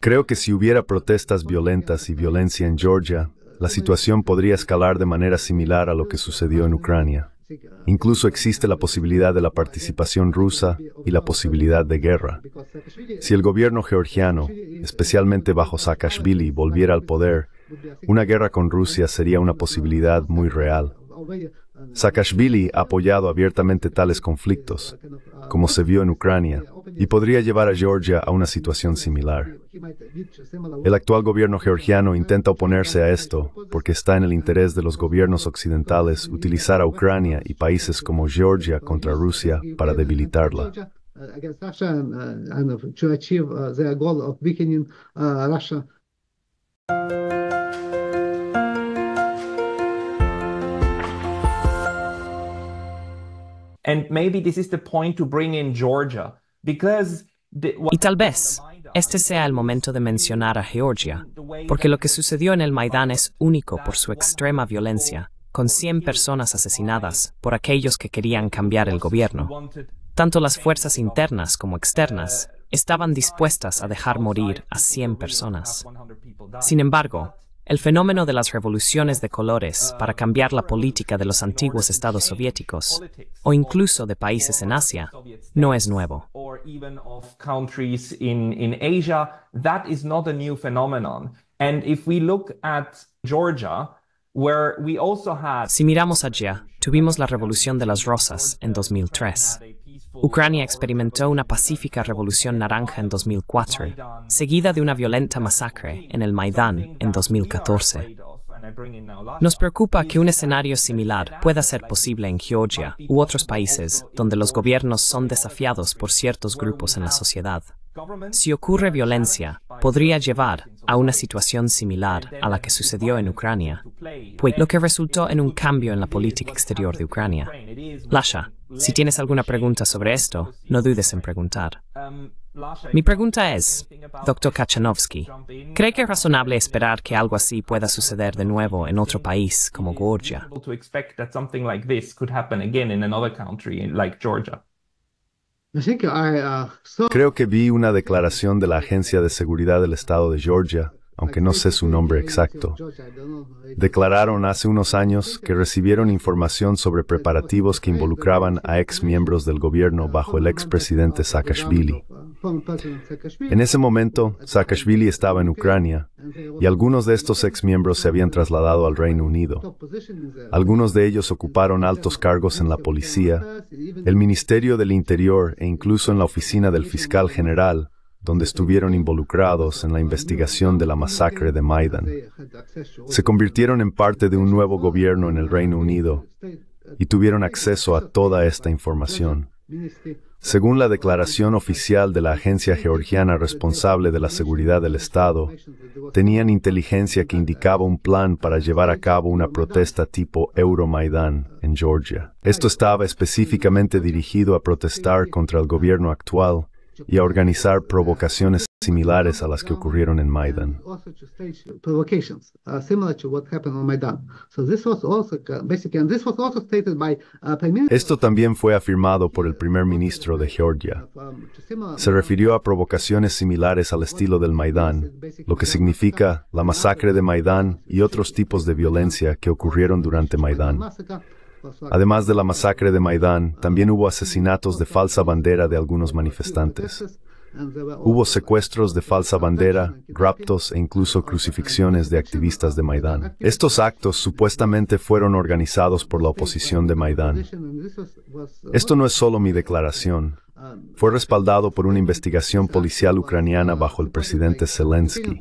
Creo que si hubiera protestas violentas y violencia en Georgia, la situación podría escalar de manera similar a lo que sucedió en Ucrania. Incluso existe la posibilidad de la participación rusa y la posibilidad de guerra. Si el gobierno georgiano, especialmente bajo Saakashvili, volviera al poder, una guerra con Rusia sería una posibilidad muy real. Saakashvili ha apoyado abiertamente tales conflictos, como se vio en Ucrania, y podría llevar a Georgia a una situación similar. El actual gobierno georgiano intenta oponerse a esto porque está en el interés de los gobiernos occidentales utilizar a Ucrania y países como Georgia contra Rusia para debilitarla. y tal vez este sea el momento de mencionar a Georgia, porque lo que sucedió en el Maidán es único por su extrema violencia, con 100 personas asesinadas por aquellos que querían cambiar el gobierno. Tanto las fuerzas internas como externas uh, estaban dispuestas a dejar morir a 100 personas. Sin embargo, el fenómeno de las revoluciones de colores para cambiar la política de los antiguos estados soviéticos o incluso de países en Asia no es nuevo. Si miramos Georgia, Tuvimos la Revolución de las Rosas en 2003. Ucrania experimentó una pacífica revolución naranja en 2004, seguida de una violenta masacre en el Maidán en 2014. Nos preocupa que un escenario similar pueda ser posible en Georgia u otros países donde los gobiernos son desafiados por ciertos grupos en la sociedad. Si ocurre violencia, podría llevar a una situación similar a la que sucedió en Ucrania, pues lo que resultó en un cambio en la política exterior de Ucrania. Lasha, si tienes alguna pregunta sobre esto, no dudes en preguntar. Mi pregunta es, doctor Kachanovsky, ¿cree que es razonable esperar que algo así pueda suceder de nuevo en otro país como Georgia? Ah, ah, Creo que vi una declaración de la Agencia de Seguridad del Estado de Georgia aunque no sé su nombre exacto, declararon hace unos años que recibieron información sobre preparativos que involucraban a ex miembros del gobierno bajo el expresidente Saakashvili. En ese momento, Saakashvili estaba en Ucrania y algunos de estos ex miembros se habían trasladado al Reino Unido. Algunos de ellos ocuparon altos cargos en la policía, el Ministerio del Interior e incluso en la oficina del fiscal general donde estuvieron involucrados en la investigación de la masacre de Maidan. Se convirtieron en parte de un nuevo gobierno en el Reino Unido y tuvieron acceso a toda esta información. Según la declaración oficial de la agencia georgiana responsable de la seguridad del Estado, tenían inteligencia que indicaba un plan para llevar a cabo una protesta tipo Euromaidan en Georgia. Esto estaba específicamente dirigido a protestar contra el gobierno actual y a organizar provocaciones similares a las que ocurrieron en Maidan. Uh, Esto también fue afirmado por el primer ministro de Georgia. Se refirió a provocaciones similares al estilo del Maidán, lo que significa la masacre de Maidán y otros tipos de violencia que ocurrieron durante Maidán. Además de la masacre de Maidán, también hubo asesinatos de falsa bandera de algunos manifestantes. Hubo secuestros de falsa bandera, raptos e incluso crucifixiones de activistas de Maidán. Estos actos supuestamente fueron organizados por la oposición de Maidán. Esto no es solo mi declaración fue respaldado por una investigación policial ucraniana bajo el presidente Zelensky.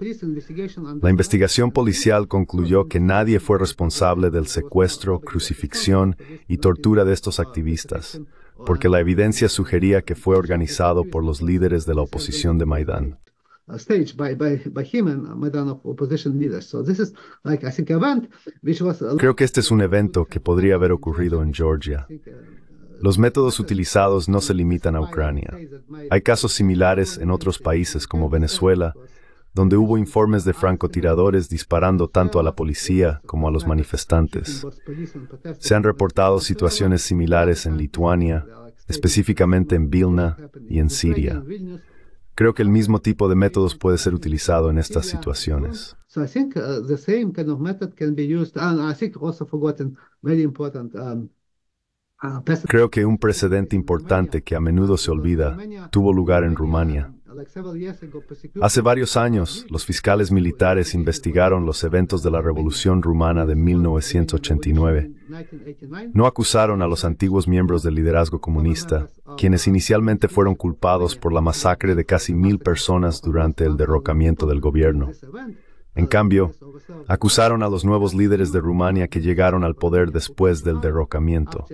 La investigación policial concluyó que nadie fue responsable del secuestro, crucifixión y tortura de estos activistas, porque la evidencia sugería que fue organizado por los líderes de la oposición de Maidán. Creo que este es un evento que podría haber ocurrido en Georgia. Los métodos utilizados no se limitan a Ucrania. Hay casos similares en otros países como Venezuela, donde hubo informes de francotiradores disparando tanto a la policía eh, como a los manifestantes. Se han reportado situaciones similares en Lituania, específicamente en Vilna y en Siria. Creo que el mismo tipo de métodos puede ser utilizado en estas situaciones. So Creo que un precedente importante que a menudo se olvida tuvo lugar en Rumania. Hace varios años, los fiscales militares investigaron los eventos de la Revolución Rumana de 1989. No acusaron a los antiguos miembros del liderazgo comunista, quienes inicialmente fueron culpados por la masacre de casi mil personas durante el derrocamiento del gobierno. En cambio, acusaron a los nuevos líderes de Rumania que llegaron al poder después del derrocamiento.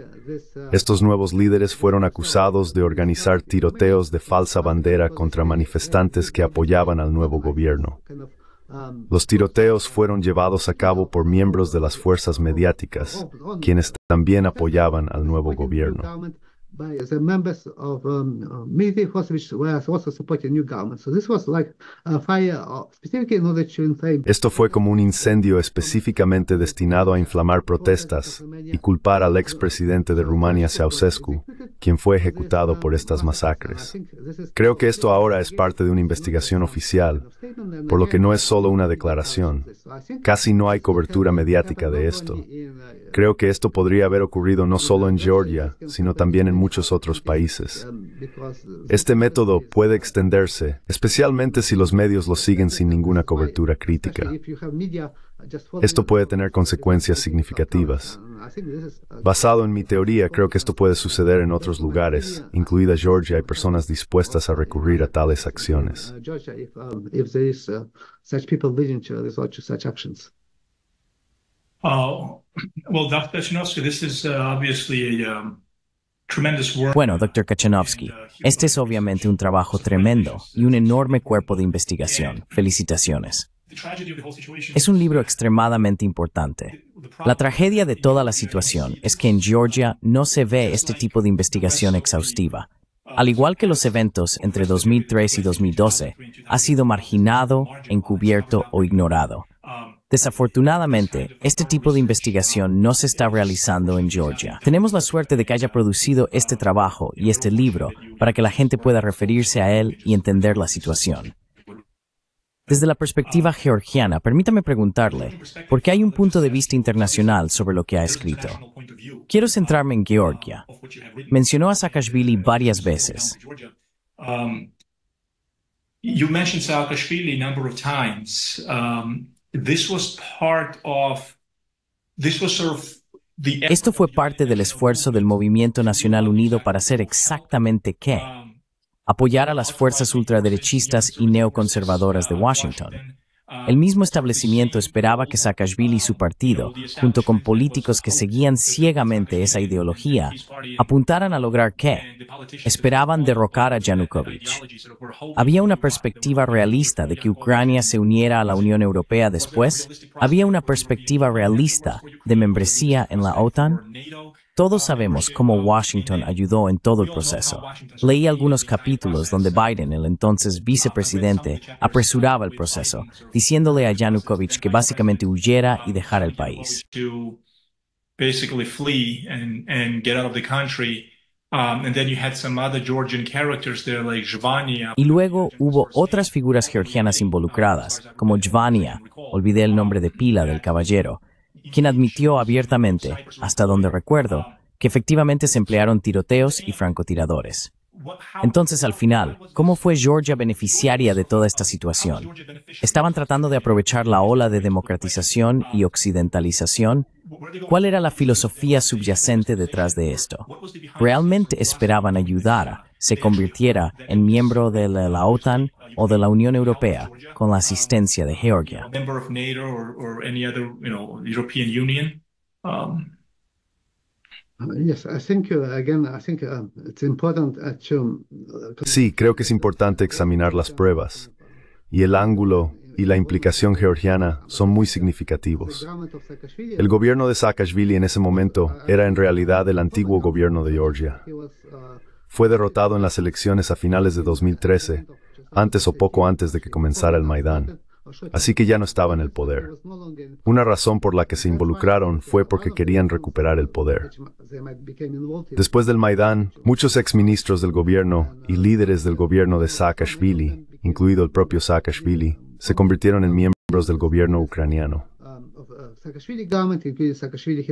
Estos nuevos líderes fueron acusados de organizar tiroteos de falsa bandera contra manifestantes que apoyaban al nuevo gobierno. Los tiroteos fueron llevados a cabo por miembros de las fuerzas mediáticas, quienes también apoyaban al nuevo gobierno. Esto fue como un incendio específicamente destinado a inflamar protestas y culpar al ex presidente de Rumania Ceausescu, quien fue ejecutado por estas masacres. Creo que esto ahora es parte de una investigación oficial, por lo que no es solo una declaración. Casi no hay cobertura mediática de esto. Creo que esto podría haber ocurrido no solo en Georgia, sino también en muchos muchos otros países. Este método puede extenderse, especialmente si los medios lo siguen sin ninguna cobertura crítica. Esto puede tener consecuencias significativas. Basado en mi teoría, creo que esto puede suceder en otros lugares, incluida Georgia, hay personas dispuestas a recurrir a tales acciones. Uh, Dr. this is uh, um, bueno, Dr. Kachanovsky, uh, este es obviamente un trabajo tremendo y un enorme cuerpo de investigación. Felicitaciones. Es un libro extremadamente importante. La tragedia de toda la situación es que en Georgia no se ve este tipo de investigación exhaustiva. Al igual que los eventos entre 2003 y 2012, ha sido marginado, encubierto o ignorado. Desafortunadamente, este tipo de investigación no se está realizando en Georgia. Tenemos la suerte de que haya producido este trabajo y este libro para que la gente pueda referirse a él y entender la situación. Desde la perspectiva georgiana, permítame preguntarle, ¿por qué hay un punto de vista internacional sobre lo que ha escrito? Quiero centrarme en Georgia. Mencionó a Saakashvili varias veces. Um, um, esto fue parte del esfuerzo del Movimiento Nacional Unido para hacer exactamente qué? Um, Apoyar a las fuerzas ultraderechistas y neoconservadoras de Washington el mismo establecimiento esperaba que Saakashvili y su partido, junto con políticos que seguían ciegamente esa ideología, apuntaran a lograr qué. esperaban derrocar a Yanukovych. Había una perspectiva realista de que Ucrania se uniera a la Unión Europea después. Había una perspectiva realista de membresía en la OTAN. Todos sabemos cómo Washington ayudó en todo el proceso. Leí algunos capítulos donde Biden, el entonces vicepresidente, apresuraba el proceso, diciéndole a Yanukovych que básicamente huyera y dejara el país. Y luego hubo otras figuras georgianas involucradas, como Jvania, olvidé el nombre de pila del caballero, quien admitió abiertamente, hasta donde recuerdo, que efectivamente se emplearon tiroteos y francotiradores. Entonces, al final, ¿cómo fue Georgia beneficiaria de toda esta situación? ¿Estaban tratando de aprovechar la ola de democratización y occidentalización ¿Cuál era la filosofía subyacente detrás de esto? ¿Realmente esperaban ayudar, a que se convirtiera en miembro de la OTAN o de la Unión Europea con la asistencia de Georgia? Sí, creo que es importante examinar las pruebas y el ángulo y la implicación georgiana son muy significativos. El gobierno de Saakashvili en ese momento era en realidad el antiguo gobierno de Georgia. Fue derrotado en las elecciones a finales de 2013, antes o poco antes de que comenzara el Maidán. Así que ya no estaba en el poder. Una razón por la que se involucraron fue porque querían recuperar el poder. Después del Maidán, muchos exministros del gobierno y líderes del gobierno de Saakashvili, incluido el propio Saakashvili, se convirtieron en miembros del gobierno ucraniano. Saakashvili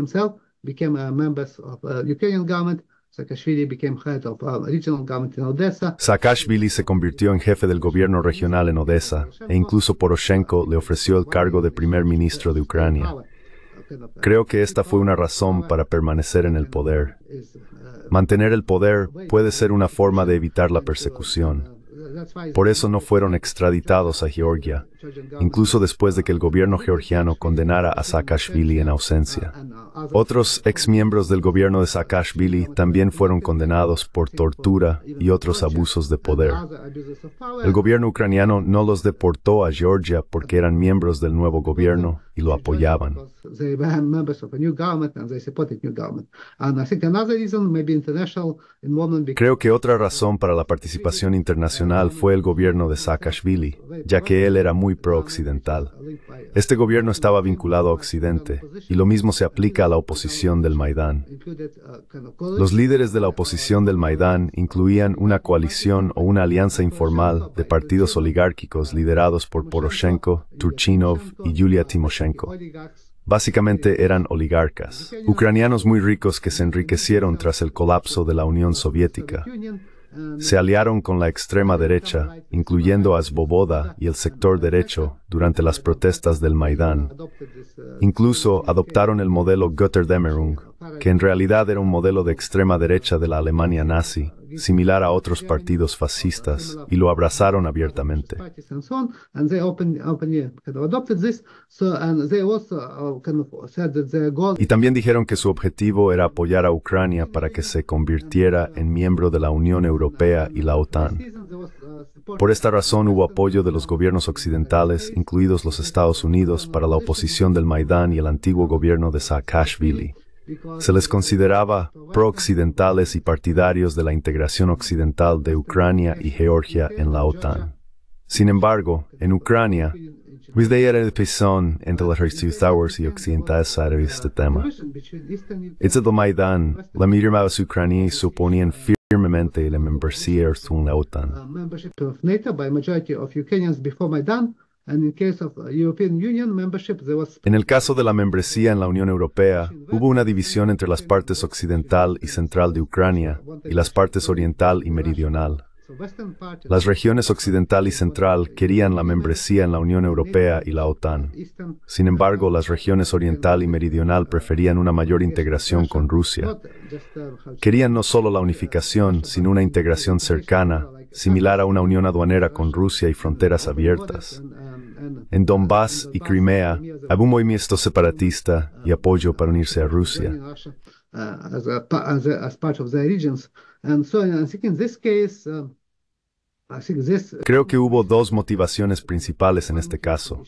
se convirtió en jefe del gobierno regional en Odessa e incluso Poroshenko le ofreció el cargo de primer ministro de Ucrania. Creo que esta fue una razón para permanecer en el poder. Uh, Mantener el poder puede ser una forma de evitar la persecución. Por eso no fueron extraditados a Georgia incluso después de que el gobierno georgiano condenara a Saakashvili en ausencia. Otros exmiembros del gobierno de Saakashvili también fueron condenados por tortura y otros abusos de poder. El gobierno ucraniano no los deportó a Georgia porque eran miembros del nuevo gobierno y lo apoyaban. Creo que otra razón para la participación internacional fue el gobierno de Saakashvili, ya que él era muy muy pro Este gobierno estaba vinculado a Occidente, y lo mismo se aplica a la oposición del Maidán. Los líderes de la oposición del Maidán incluían una coalición o una alianza informal de partidos oligárquicos liderados por Poroshenko, Turchinov y Yulia Timoshenko. Básicamente eran oligarcas, ucranianos muy ricos que se enriquecieron tras el colapso de la Unión Soviética se aliaron con la extrema derecha, incluyendo a Svoboda y el sector derecho, durante las protestas del Maidán. Incluso adoptaron el modelo Götterdämmerung, que en realidad era un modelo de extrema derecha de la Alemania nazi, similar a otros partidos fascistas, y lo abrazaron abiertamente. Y también dijeron que su objetivo era apoyar a Ucrania para que se convirtiera en miembro de la Unión Europea y la OTAN. Por esta razón hubo apoyo de los gobiernos occidentales incluidos los Estados Unidos, para la oposición del Maidán y el antiguo gobierno de Saakashvili. Se les consideraba pro-occidentales y partidarios de la integración occidental de Ucrania y Georgia en la OTAN. Sin embargo, en Ucrania, Wisdei era el pisón entre las restauradores y occidentales sobre este tema. Desde el Maidán, la mayoría ucraniana se oponían firmemente la membresía en la OTAN. En el caso de la membresía en la Unión Europea, hubo una división entre las partes occidental y central de Ucrania y las partes oriental y meridional. Las regiones occidental y central querían la membresía en la Unión Europea y la OTAN. Sin embargo, las regiones oriental y meridional preferían una mayor integración con Rusia. Uh, querían no solo la unificación, sino una integración cercana, similar a una unión aduanera con Rusia y fronteras abiertas. Uh, en Donbass y Crimea hay un movimiento separatista y apoyo para unirse a Rusia. Creo que hubo dos motivaciones principales en este caso.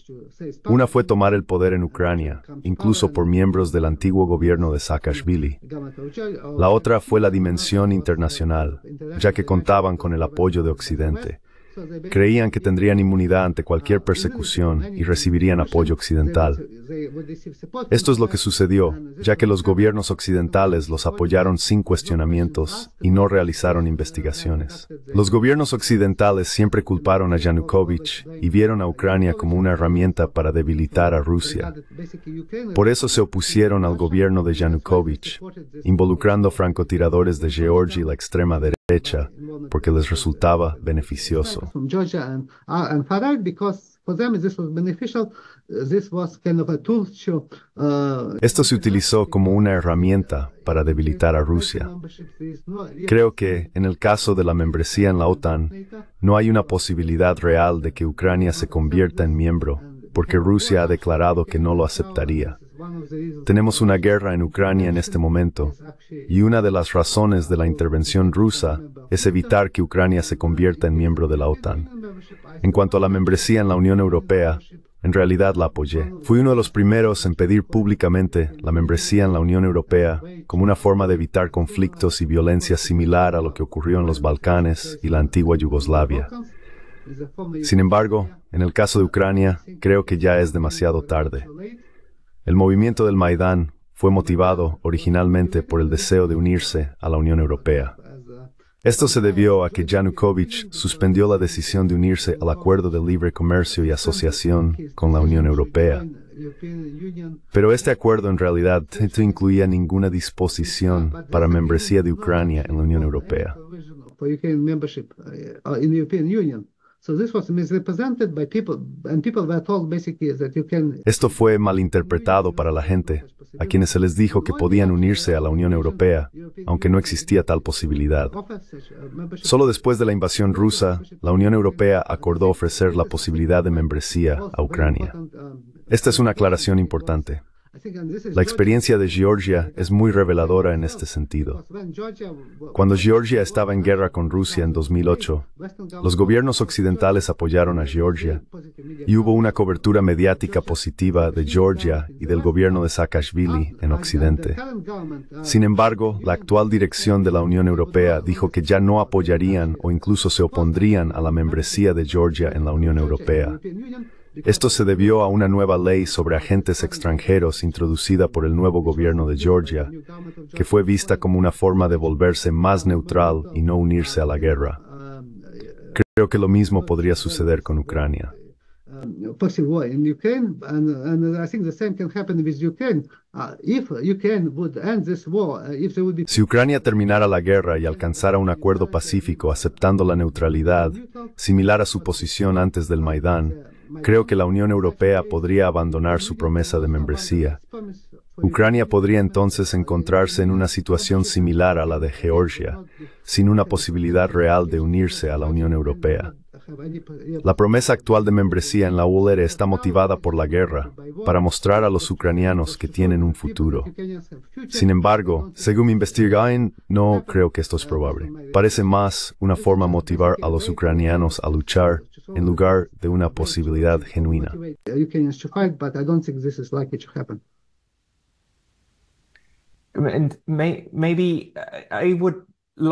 Una fue tomar el poder en Ucrania, incluso por miembros del antiguo gobierno de Saakashvili. La otra fue la dimensión internacional, ya que contaban con el apoyo de Occidente. Creían que tendrían inmunidad ante cualquier persecución y recibirían apoyo occidental. Esto es lo que sucedió, ya que los gobiernos occidentales los apoyaron sin cuestionamientos y no realizaron investigaciones. Los gobiernos occidentales siempre culparon a Yanukovych y vieron a Ucrania como una herramienta para debilitar a Rusia. Por eso se opusieron al gobierno de Yanukovych, involucrando francotiradores de Georgia y la extrema derecha porque les resultaba beneficioso. Uh, uh, uh, Esto se utilizó como una herramienta para debilitar a Rusia. Creo que, en el caso de la membresía en la OTAN, no hay una posibilidad real de que Ucrania se convierta en miembro, porque Rusia ha declarado que no lo aceptaría. Tenemos una guerra en Ucrania en este momento y una de las razones de la intervención rusa es evitar que Ucrania se convierta en miembro de la OTAN. En cuanto a la membresía en la Unión Europea, en realidad la apoyé. Fui uno de los primeros en pedir públicamente la membresía en la Unión Europea como una forma de evitar conflictos y violencia similar a lo que ocurrió en los Balcanes y la antigua Yugoslavia. Sin embargo, en el caso de Ucrania, creo que ya es demasiado tarde. El movimiento del Maidán fue motivado originalmente por el deseo de unirse a la Unión Europea. Esto se debió a que Yanukovych suspendió la decisión de unirse al Acuerdo de Libre Comercio y Asociación con la Unión Europea. Pero este acuerdo en realidad no incluía ninguna disposición para membresía de Ucrania en la Unión Europea. Esto fue malinterpretado para la gente, a quienes se les dijo que podían unirse a la Unión Europea, aunque no existía tal posibilidad. Solo después de la invasión rusa, la Unión Europea acordó ofrecer la posibilidad de membresía a Ucrania. Esta es una aclaración importante. La experiencia de Georgia es muy reveladora en este sentido. Cuando Georgia estaba en guerra con Rusia en 2008, los gobiernos occidentales apoyaron a Georgia y hubo una cobertura mediática positiva de Georgia y del gobierno de Saakashvili en Occidente. Sin embargo, la actual dirección de la Unión Europea dijo que ya no apoyarían o incluso se opondrían a la membresía de Georgia en la Unión Europea. Esto se debió a una nueva ley sobre agentes extranjeros introducida por el nuevo gobierno de Georgia, que fue vista como una forma de volverse más neutral y no unirse a la guerra. Creo que lo mismo podría suceder con Ucrania. Um, uh, uh, si Ucrania terminara la guerra y alcanzara un acuerdo pacífico aceptando la neutralidad, similar a su posición antes del Maidán, Creo que la Unión Europea podría abandonar su promesa de membresía. Ucrania podría entonces encontrarse en una situación similar a la de Georgia, sin una posibilidad real de unirse a la Unión Europea. La promesa actual de membresía en la ULR está motivada por la guerra, para mostrar a los ucranianos que tienen un futuro. Sin embargo, según investigación, no creo que esto es probable. Parece más una forma de motivar a los ucranianos a luchar en lugar de una posibilidad genuina. And may, maybe I would Um,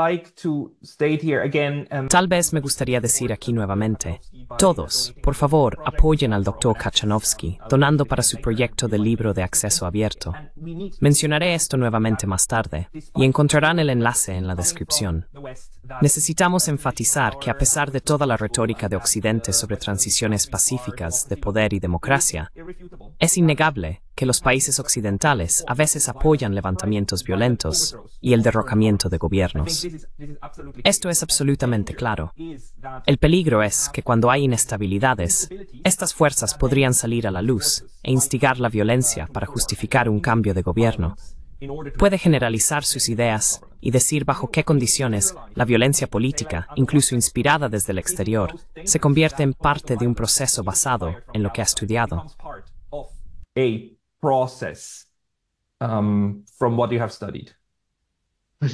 Tal vez me gustaría decir aquí nuevamente, todos, por favor, apoyen al doctor Kachanovsky, donando para su proyecto de libro de acceso abierto. Mencionaré esto nuevamente más tarde, y encontrarán el enlace en la descripción. Necesitamos enfatizar que a pesar de toda la retórica de Occidente sobre transiciones pacíficas de poder y democracia, es innegable que los países occidentales a veces apoyan levantamientos violentos y el derrocamiento de gobiernos. Esto es absolutamente claro. El peligro es que cuando hay inestabilidades, estas fuerzas podrían salir a la luz e instigar la violencia para justificar un cambio de gobierno. Puede generalizar sus ideas y decir bajo qué condiciones la violencia política, incluso inspirada desde el exterior, se convierte en parte de un proceso basado en lo que ha estudiado. Um, Uh,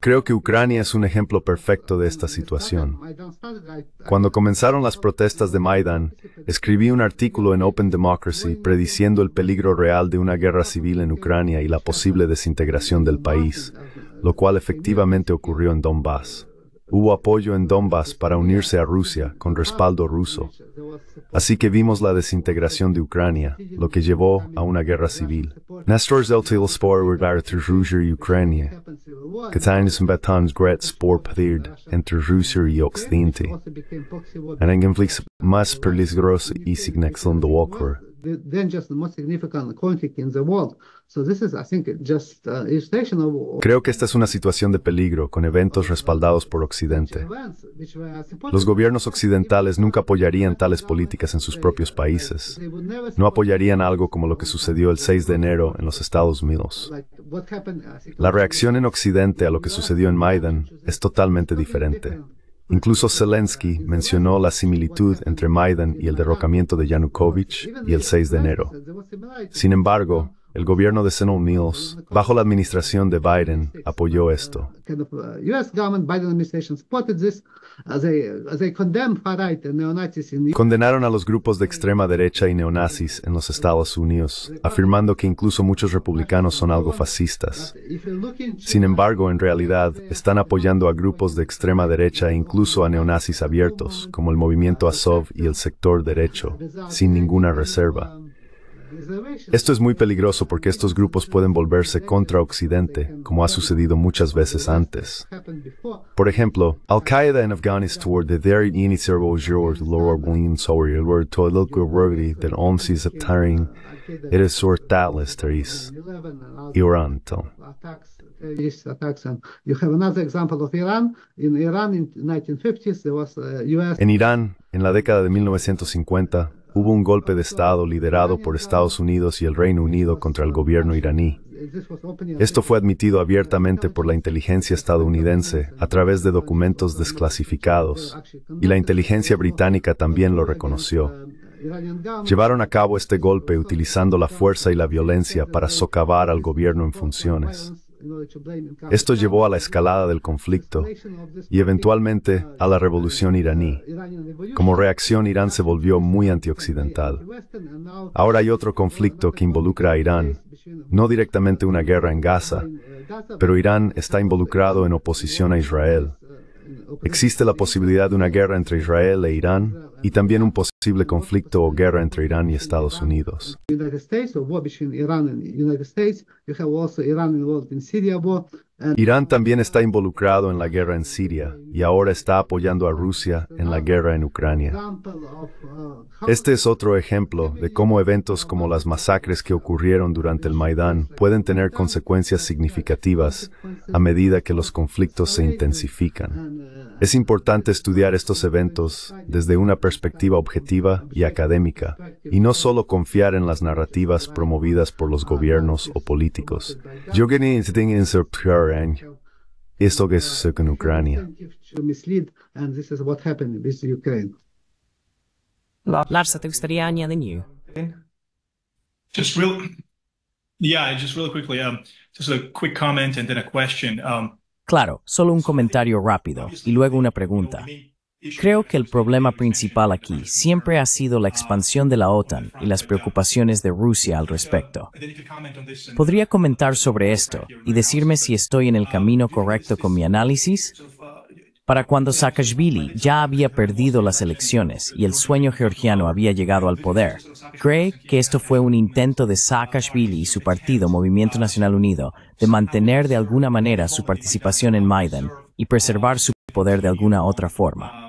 Creo que Ucrania es un ejemplo perfecto de esta situación. Cuando comenzaron las protestas de Maidan, escribí un artículo en Open Democracy prediciendo el peligro real de una guerra civil en Ucrania y la posible desintegración del país, lo cual efectivamente ocurrió en Donbass. Hubo apoyo en Donbass para unirse a Rusia con respaldo ruso. Así que vimos la desintegración de Ucrania, lo que llevó a una guerra civil. Nestor Zeltil forward entre Rusia y Ucrania. Китайнісм Batans Gret Spor Pthird entre Rusia y Occidente. En en más peligroso y sin Walker. Creo que esta es una situación de peligro con eventos respaldados por Occidente. Uh, los gobiernos occidentales nunca apoyarían tales políticas en sus propios países. No apoyarían algo como lo que sucedió el 6 de enero en los Estados Unidos. Uh, La reacción en Occidente a lo que sucedió en Maidan es totalmente diferente. Incluso Zelensky mencionó la similitud entre Maidan y el derrocamiento de Yanukovych y el 6 de enero. Sin embargo, el gobierno de Sen. Mills, bajo la administración de Biden, apoyó esto. Condenaron a los grupos de extrema derecha y neonazis en los Estados Unidos, afirmando que incluso muchos republicanos son algo fascistas. Sin embargo, en realidad, están apoyando a grupos de extrema derecha e incluso a neonazis abiertos, como el movimiento Azov y el sector derecho, sin ninguna reserva. Esto es muy peligroso porque estos grupos pueden volverse contra Occidente, como ha sucedido muchas veces antes. Por ejemplo, Al-Qaeda en Afganistán de der initierbojor lorwin sobre el vertolokrovri del 11 septiembre eres sortales Irán. These attacks. And you have another example of Iran. Uh, en Irán, en la década de 1950, Hubo un golpe de Estado liderado por Estados Unidos y el Reino Unido contra el gobierno iraní. Esto fue admitido abiertamente por la inteligencia estadounidense a través de documentos desclasificados, y la inteligencia británica también lo reconoció. Llevaron a cabo este golpe utilizando la fuerza y la violencia para socavar al gobierno en funciones. Esto llevó a la escalada del conflicto y eventualmente a la revolución iraní. Como reacción, Irán se volvió muy antioccidental. Ahora hay otro conflicto que involucra a Irán, no directamente una guerra en Gaza, pero Irán está involucrado en oposición a Israel. Existe la posibilidad de una guerra entre Israel e Irán y también un posible posible conflicto o guerra entre Irán y Estados Unidos. Irán también está involucrado en la guerra en Siria y ahora está apoyando a Rusia en la guerra en Ucrania. Este es otro ejemplo de cómo eventos como las masacres que ocurrieron durante el Maidán pueden tener consecuencias significativas a medida que los conflictos se intensifican. Es importante estudiar estos eventos desde una perspectiva objetiva y académica, y no solo confiar en las narrativas promovidas por los gobiernos o políticos. Yo esto que sucede en Ucrania. Larsa, ¿te gustaría añadir? algo? claro, solo un comentario rápido y luego una pregunta. Creo que el problema principal aquí siempre ha sido la expansión de la OTAN y las preocupaciones de Rusia al respecto. ¿Podría comentar sobre esto y decirme si estoy en el camino correcto con mi análisis? Para cuando Saakashvili ya había perdido las elecciones y el sueño georgiano había llegado al poder, cree que esto fue un intento de Saakashvili y su partido Movimiento Nacional Unido de mantener de alguna manera su participación en Maidan y preservar su poder de alguna otra forma.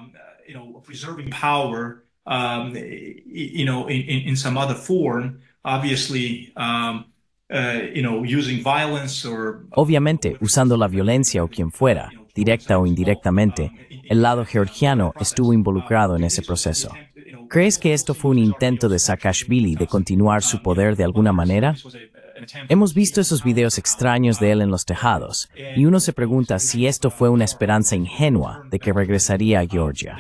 Obviamente, usando la violencia o quien fuera, directa o indirectamente, el lado georgiano estuvo involucrado en ese proceso. ¿Crees que esto fue un intento de Saakashvili de continuar su poder de alguna manera? Hemos visto esos videos extraños de él en los tejados, y uno se pregunta si esto fue una esperanza ingenua de que regresaría a Georgia.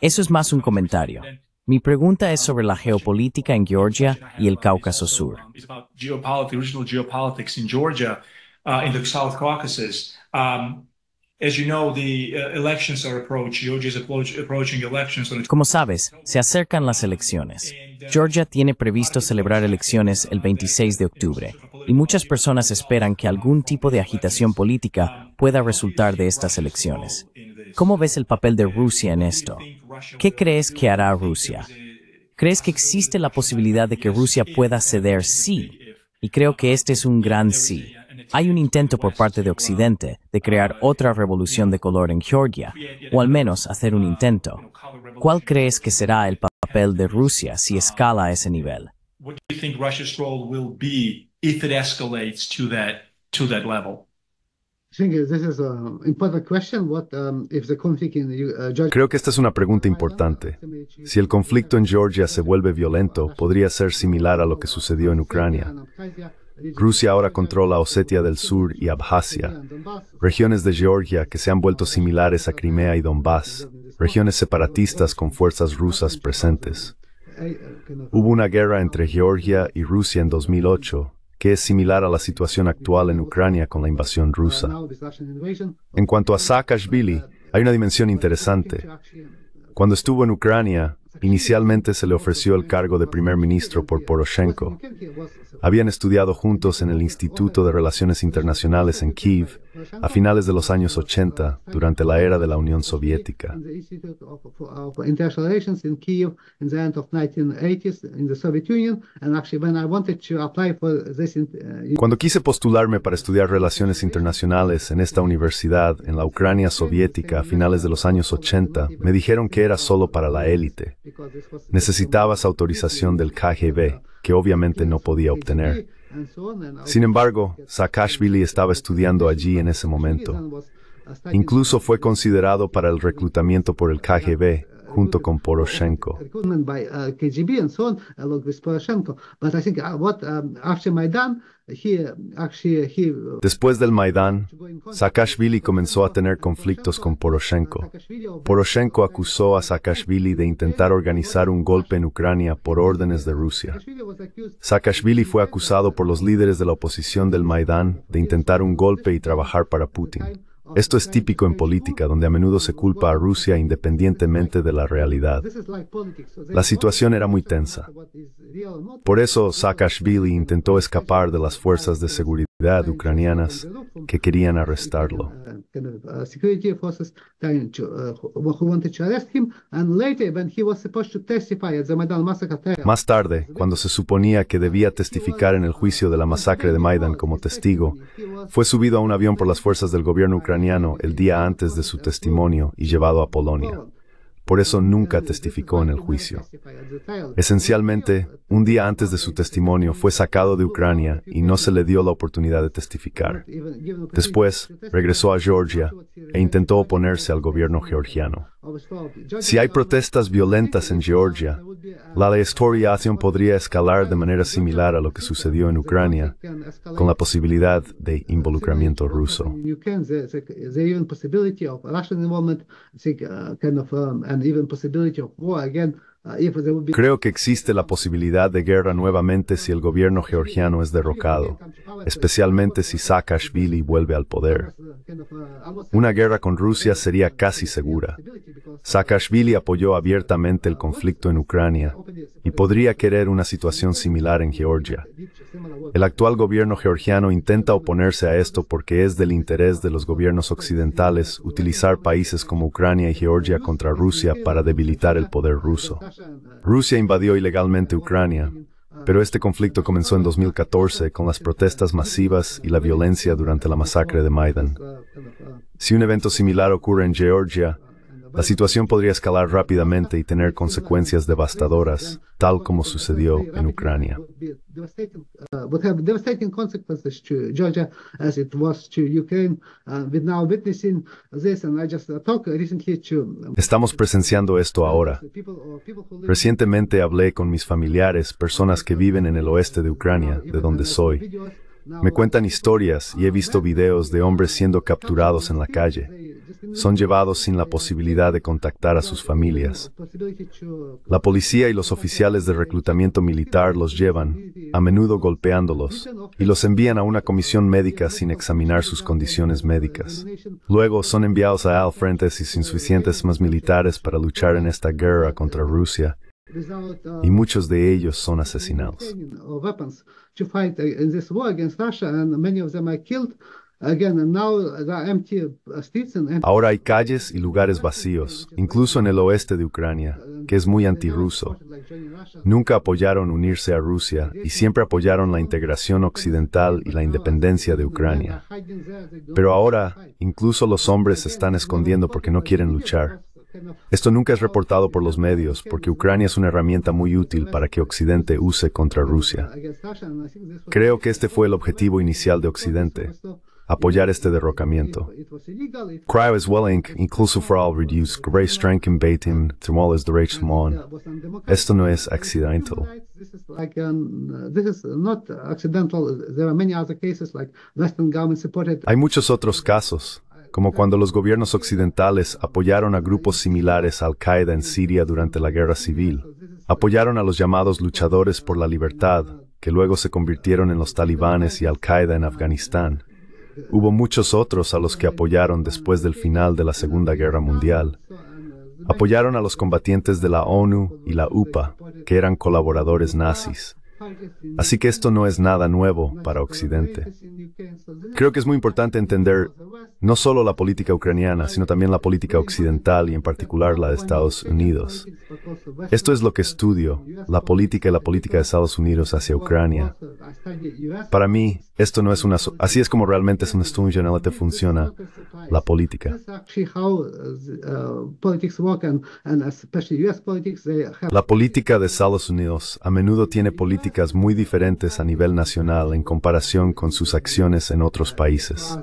Eso es más un comentario. Mi pregunta es sobre la geopolítica en Georgia y el Cáucaso Sur. Como sabes, se acercan las elecciones. Uh, Georgia tiene previsto celebrar elecciones el 26 de octubre y muchas personas esperan que algún tipo de agitación política pueda resultar de estas elecciones. ¿Cómo ves el papel de Rusia en esto? ¿Qué crees que hará Rusia? ¿Crees que existe la posibilidad de que Rusia pueda ceder sí y creo que este es un gran sí. Hay un intento por parte de Occidente de crear otra revolución de color en Georgia, o al menos hacer un intento. ¿Cuál crees que será el papel de Rusia si escala a ese nivel? Creo que esta es una pregunta importante. Si el conflicto en Georgia se vuelve violento, podría ser similar a lo que sucedió en Ucrania. Rusia ahora controla Osetia del Sur y Abjasia, regiones de Georgia que se han vuelto similares a Crimea y Donbass, regiones separatistas con fuerzas rusas presentes. Hubo una guerra entre Georgia y Rusia en 2008 que es similar a la situación actual en Ucrania con la invasión rusa. En cuanto a Saakashvili, hay una dimensión interesante. Cuando estuvo en Ucrania, Inicialmente se le ofreció el cargo de primer ministro por Poroshenko. Habían estudiado juntos en el Instituto de Relaciones Internacionales en Kiev a finales de los años 80, durante la era de la Unión Soviética. Cuando quise postularme para estudiar relaciones internacionales en esta universidad en la Ucrania soviética a finales de los años 80, me dijeron que era solo para la élite. Necesitabas autorización del KGB, que obviamente no podía obtener. Sin embargo, Saakashvili estaba estudiando allí en ese momento. Incluso fue considerado para el reclutamiento por el KGB con Poroshenko. Uh, Después del Maidán, Saakashvili comenzó a tener conflictos con Poroshenko. Poroshenko acusó a Saakashvili de intentar organizar un golpe en Ucrania por órdenes de Rusia. Saakashvili fue acusado por los líderes de la oposición del Maidán de intentar un golpe y trabajar para Putin. Esto es típico en política, donde a menudo se culpa a Rusia independientemente de la realidad. La situación era muy tensa. Por eso Saakashvili intentó escapar de las fuerzas de seguridad ucranianas que querían arrestarlo. Más tarde, cuando se suponía que debía testificar en el juicio de la masacre de Maidan como testigo, fue subido a un avión por las fuerzas del gobierno ucraniano el día antes de su testimonio y llevado a Polonia por eso nunca testificó en el juicio. Esencialmente, un día antes de su testimonio fue sacado de Ucrania y no se le dio la oportunidad de testificar. Después, regresó a Georgia e intentó oponerse al gobierno georgiano. Si hay protestas violentas en Georgia, la historiación podría escalar de manera similar a lo que sucedió en Ucrania, con la posibilidad de involucramiento ruso. Creo que existe la posibilidad de guerra nuevamente si el gobierno georgiano es derrocado, especialmente si Saakashvili vuelve al poder. Una guerra con Rusia sería casi segura, Saakashvili apoyó abiertamente el conflicto en Ucrania y podría querer una situación similar en Georgia. El actual gobierno georgiano intenta oponerse a esto porque es del interés de los gobiernos occidentales utilizar países como Ucrania y Georgia contra Rusia para debilitar el poder ruso. Rusia invadió ilegalmente Ucrania, pero este conflicto comenzó en 2014 con las protestas masivas y la violencia durante la masacre de Maidan. Si un evento similar ocurre en Georgia, la situación podría escalar rápidamente y tener consecuencias devastadoras, tal como sucedió en Ucrania. Estamos presenciando esto ahora. Recientemente hablé con mis familiares, personas que viven en el oeste de Ucrania, de donde soy, me cuentan historias y he visto videos de hombres siendo capturados en la calle. Son llevados sin la posibilidad de contactar a sus familias. La policía y los oficiales de reclutamiento militar los llevan, a menudo golpeándolos, y los envían a una comisión médica sin examinar sus condiciones médicas. Luego son enviados a al frentes y sin suficientes más militares para luchar en esta guerra contra Rusia y muchos de ellos son asesinados. Uh, uh, ahora hay calles y lugares vacíos, incluso en el oeste de Ucrania, que es muy antirruso. Nunca apoyaron unirse a Rusia y siempre apoyaron la integración occidental y la independencia de Ucrania. Pero ahora, incluso los hombres se están escondiendo porque no quieren luchar. Esto nunca es reportado por los medios porque Ucrania es una herramienta muy útil para que Occidente use contra Rusia. Creo que este fue el objetivo inicial de Occidente, apoyar este derrocamiento. Esto no es accidental. Hay muchos otros casos, como cuando los gobiernos occidentales apoyaron a grupos similares a Al-Qaeda en Siria durante la guerra civil. Apoyaron a los llamados luchadores por la libertad, que luego se convirtieron en los talibanes y Al-Qaeda en Afganistán. Hubo muchos otros a los que apoyaron después del final de la Segunda Guerra Mundial. Apoyaron a los combatientes de la ONU y la UPA, que eran colaboradores nazis. Así que esto no es nada nuevo para Occidente. Creo que es muy importante entender no solo la política ucraniana, sino también la política occidental y en particular la de Estados Unidos. Esto es lo que estudio, la política y la política de Estados Unidos hacia Ucrania. Para mí, esto no es una... Así es como realmente es un estudio general que funciona la política. La política de Estados Unidos a menudo tiene políticas muy diferentes a nivel nacional en comparación con sus acciones en otros países.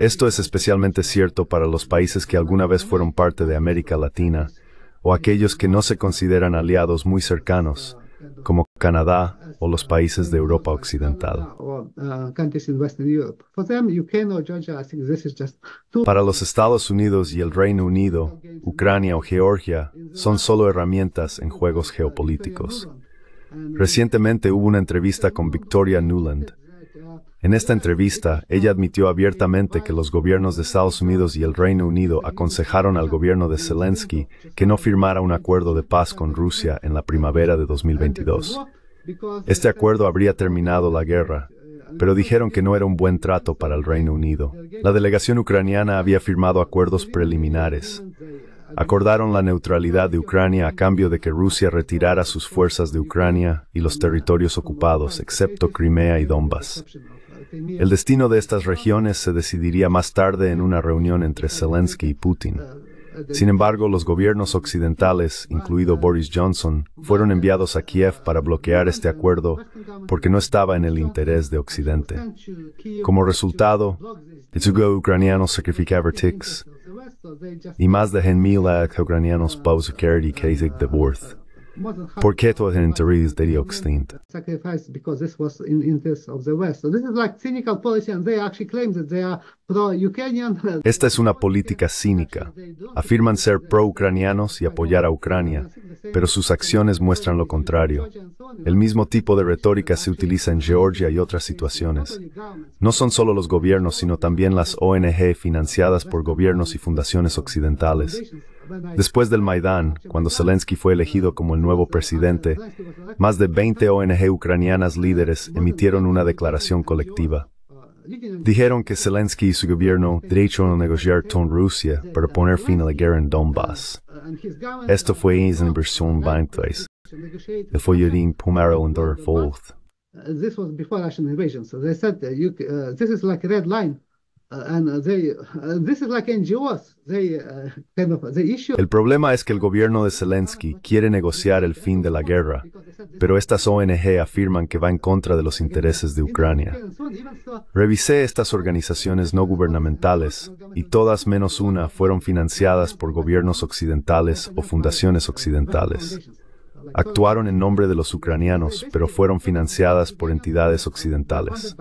Esto es especialmente cierto para los países que alguna vez fueron parte de América Latina o aquellos que no se consideran aliados muy cercanos, como Canadá o los países de Europa Occidental. Para los Estados Unidos y el Reino Unido, Ucrania o Georgia son solo herramientas en juegos geopolíticos. Recientemente hubo una entrevista con Victoria Nuland. En esta entrevista, ella admitió abiertamente que los gobiernos de Estados Unidos y el Reino Unido aconsejaron al gobierno de Zelensky que no firmara un acuerdo de paz con Rusia en la primavera de 2022. Este acuerdo habría terminado la guerra, pero dijeron que no era un buen trato para el Reino Unido. La delegación ucraniana había firmado acuerdos preliminares, acordaron la neutralidad de Ucrania a cambio de que Rusia retirara sus fuerzas de Ucrania y los territorios ocupados, excepto Crimea y Donbass. El destino de estas regiones se decidiría más tarde en una reunión entre Zelensky y Putin. Sin embargo, los gobiernos occidentales, incluido Boris Johnson, fueron enviados a Kiev para bloquear este acuerdo porque no estaba en el interés de Occidente. Como resultado, el ucraniano sacrificaba TICs, y más de 100.000 a ucranianos pausa Kerry Kasich de Worth. Por qué todo el interés de Occidente? Esta es una política cínica. Afirman ser pro-ucranianos y apoyar a Ucrania, pero sus acciones muestran lo contrario. El mismo tipo de retórica se utiliza en Georgia y otras situaciones. No son solo los gobiernos, sino también las ONG financiadas por gobiernos y fundaciones occidentales. Después del Maidán, cuando Zelensky fue elegido como el nuevo presidente, más de 20 ONG ucranianas líderes emitieron una declaración colectiva. Dijeron que Zelensky y su gobierno derecho a negociar con Rusia para poner fin a la guerra en Donbass. Esto fue en versión Pumaro en This was uh, this is like red el problema es que el gobierno de Zelensky quiere negociar el fin de la guerra, pero estas ONG afirman que va en contra de los intereses de Ucrania. Revisé estas organizaciones no gubernamentales y todas menos una fueron financiadas por gobiernos occidentales o fundaciones occidentales actuaron en nombre de los ucranianos, pero fueron financiadas por entidades occidentales.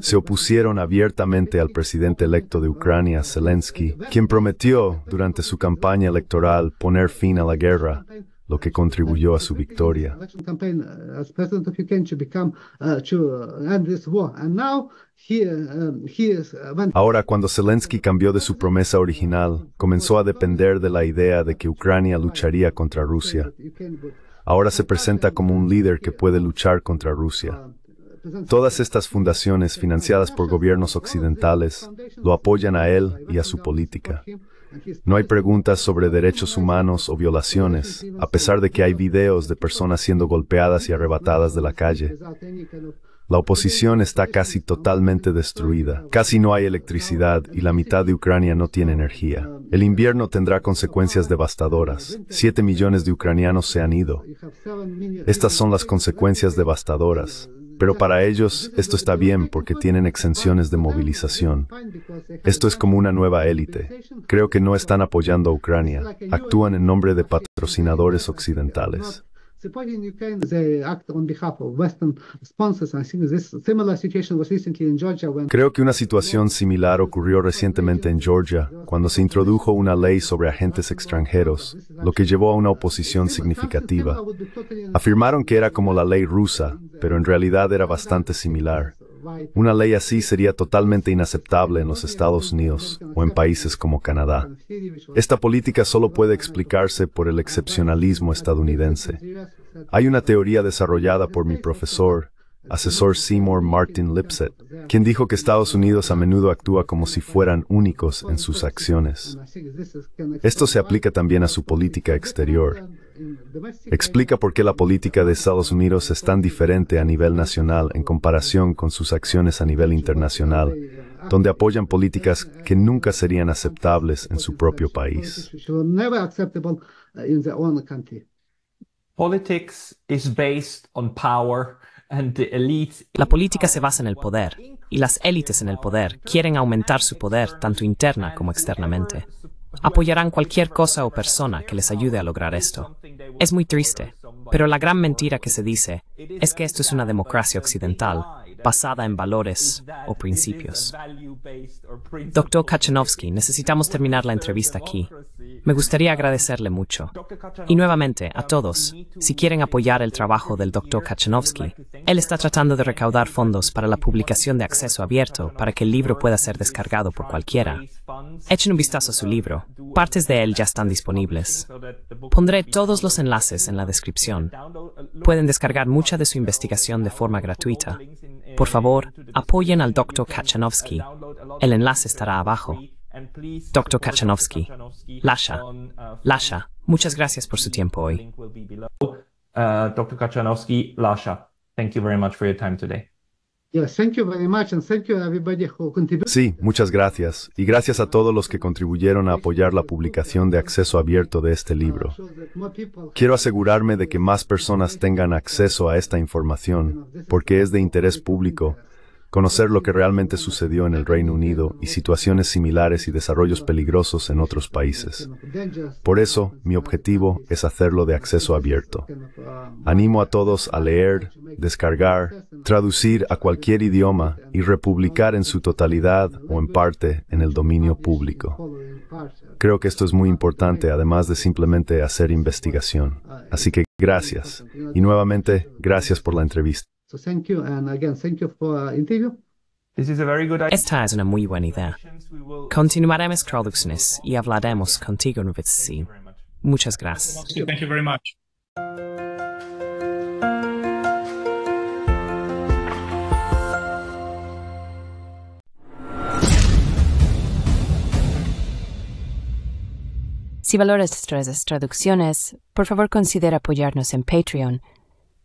Se opusieron abiertamente al presidente electo de Ucrania, Zelensky, quien prometió durante su campaña electoral poner fin a la guerra, lo que contribuyó a su victoria. Ahora, cuando Zelensky cambió de su promesa original, comenzó a depender de la idea de que Ucrania lucharía contra Rusia. Ahora se presenta como un líder que puede luchar contra Rusia. Todas estas fundaciones financiadas por gobiernos occidentales lo apoyan a él y a su política. No hay preguntas sobre derechos humanos o violaciones, a pesar de que hay videos de personas siendo golpeadas y arrebatadas de la calle. La oposición está casi totalmente destruida. Casi no hay electricidad y la mitad de Ucrania no tiene energía. El invierno tendrá consecuencias devastadoras. Siete millones de ucranianos se han ido. Estas son las consecuencias devastadoras. Pero para ellos esto está bien porque tienen exenciones de movilización. Esto es como una nueva élite. Creo que no están apoyando a Ucrania. Actúan en nombre de patrocinadores occidentales. Creo que una situación similar ocurrió recientemente en Georgia, cuando se introdujo una ley sobre agentes extranjeros, lo que llevó a una oposición significativa. Afirmaron que era como la ley rusa, pero en realidad era bastante similar. Una ley así sería totalmente inaceptable en los Estados Unidos o en países como Canadá. Esta política solo puede explicarse por el excepcionalismo estadounidense. Hay una teoría desarrollada por mi profesor, asesor Seymour Martin Lipset, quien dijo que Estados Unidos a menudo actúa como si fueran únicos en sus acciones. Esto se aplica también a su política exterior. Explica por qué la política de Estados Unidos es tan diferente a nivel nacional en comparación con sus acciones a nivel internacional, donde apoyan políticas que nunca serían aceptables en su propio país. La política se basa en el poder, y las élites en el poder quieren aumentar su poder tanto interna como externamente apoyarán cualquier cosa o persona que les ayude a lograr esto. Es muy triste, pero la gran mentira que se dice es que esto es una democracia occidental basada en valores o principios. Doctor Kachanovsky, necesitamos terminar la entrevista aquí. Me gustaría agradecerle mucho. Y nuevamente, a um, todos, si quieren apoyar el trabajo del doctor Kachanovsky, él está tratando de recaudar fondos para la publicación de acceso abierto para que el libro pueda ser descargado por cualquiera. Echen un vistazo a su libro. Partes de él ya están disponibles. Pondré todos los enlaces en la descripción. Uh, Pueden descargar mucha de su investigación de forma gratuita. Por favor, apoyen al Dr. Kachanovsky. El enlace estará abajo. Dr. Kachanovsky, Lasha, Lasha, muchas gracias por su tiempo hoy. Uh, Dr. Kachanovsky, Lasha, thank you very much for your time today. Sí, muchas gracias. Y gracias a todos los que contribuyeron a apoyar la publicación de acceso abierto de este libro. Quiero asegurarme de que más personas tengan acceso a esta información, porque es de interés público conocer lo que realmente sucedió en el Reino Unido y situaciones similares y desarrollos peligrosos en otros países. Por eso, mi objetivo es hacerlo de acceso abierto. Animo a todos a leer, descargar, traducir a cualquier idioma y republicar en su totalidad o en parte en el dominio público. Creo que esto es muy importante, además de simplemente hacer investigación. Así que gracias. Y nuevamente, gracias por la entrevista thank you. again, thank you for uh, Esta es una muy buena idea. Continuaremos traducciones y hablaremos contigo en Muchas gracias. Si valoras nuestras traducciones, por favor considera apoyarnos en Patreon